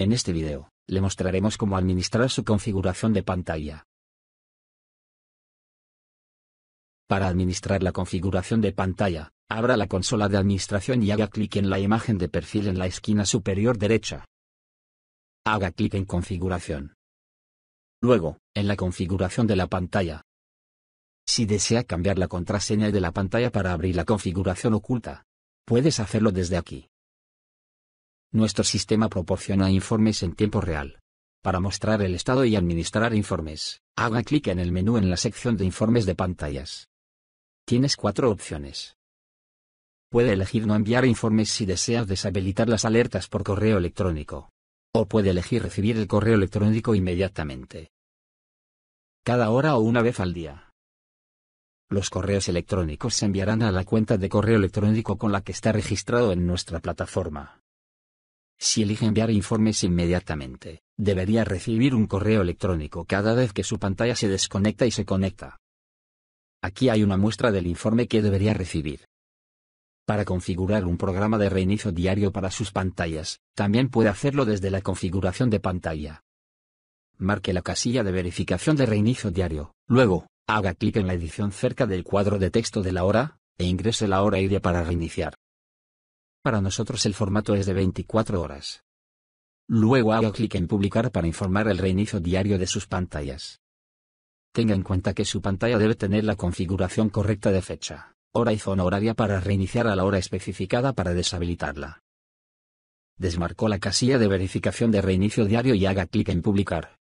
En este video, le mostraremos cómo administrar su configuración de pantalla. Para administrar la configuración de pantalla, abra la consola de administración y haga clic en la imagen de perfil en la esquina superior derecha. Haga clic en Configuración. Luego, en la configuración de la pantalla. Si desea cambiar la contraseña de la pantalla para abrir la configuración oculta, puedes hacerlo desde aquí. Nuestro sistema proporciona informes en tiempo real. Para mostrar el estado y administrar informes, haga clic en el menú en la sección de informes de pantallas. Tienes cuatro opciones. Puede elegir no enviar informes si deseas deshabilitar las alertas por correo electrónico. O puede elegir recibir el correo electrónico inmediatamente. Cada hora o una vez al día. Los correos electrónicos se enviarán a la cuenta de correo electrónico con la que está registrado en nuestra plataforma. Si elige enviar informes inmediatamente, debería recibir un correo electrónico cada vez que su pantalla se desconecta y se conecta. Aquí hay una muestra del informe que debería recibir. Para configurar un programa de reinicio diario para sus pantallas, también puede hacerlo desde la configuración de pantalla. Marque la casilla de verificación de reinicio diario, luego, haga clic en la edición cerca del cuadro de texto de la hora, e ingrese la hora y para reiniciar. Para nosotros el formato es de 24 horas. Luego haga clic en Publicar para informar el reinicio diario de sus pantallas. Tenga en cuenta que su pantalla debe tener la configuración correcta de fecha, hora y zona horaria para reiniciar a la hora especificada para deshabilitarla. Desmarcó la casilla de verificación de reinicio diario y haga clic en Publicar.